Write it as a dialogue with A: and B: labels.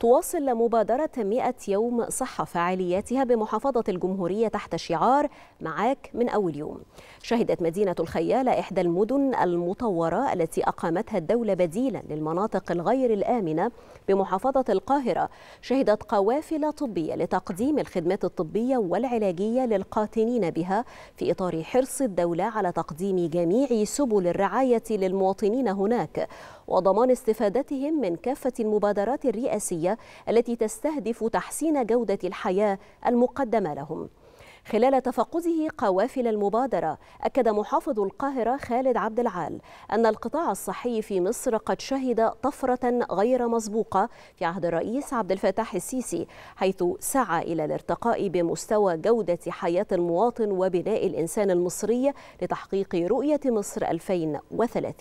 A: تواصل مبادرة 100 يوم صحة فعالياتها بمحافظة الجمهورية تحت شعار معاك من أول يوم شهدت مدينة الخيالة إحدى المدن المطورة التي أقامتها الدولة بديلا للمناطق الغير الآمنة بمحافظة القاهرة شهدت قوافل طبية لتقديم الخدمات الطبية والعلاجية للقاتلين بها في إطار حرص الدولة على تقديم جميع سبل الرعاية للمواطنين هناك وضمان استفادتهم من كافة المبادرات الرئاسية التي تستهدف تحسين جودة الحياة المقدمة لهم خلال تفقده قوافل المبادرة أكد محافظ القاهرة خالد عبد العال أن القطاع الصحي في مصر قد شهد طفرة غير مسبوقة في عهد الرئيس عبد الفتاح السيسي حيث سعى إلى الارتقاء بمستوى جودة حياة المواطن وبناء الإنسان المصري لتحقيق رؤية مصر 2030